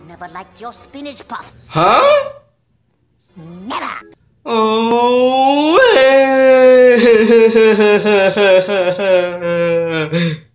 I've never liked your spinach puff. Huh? Never. Oh.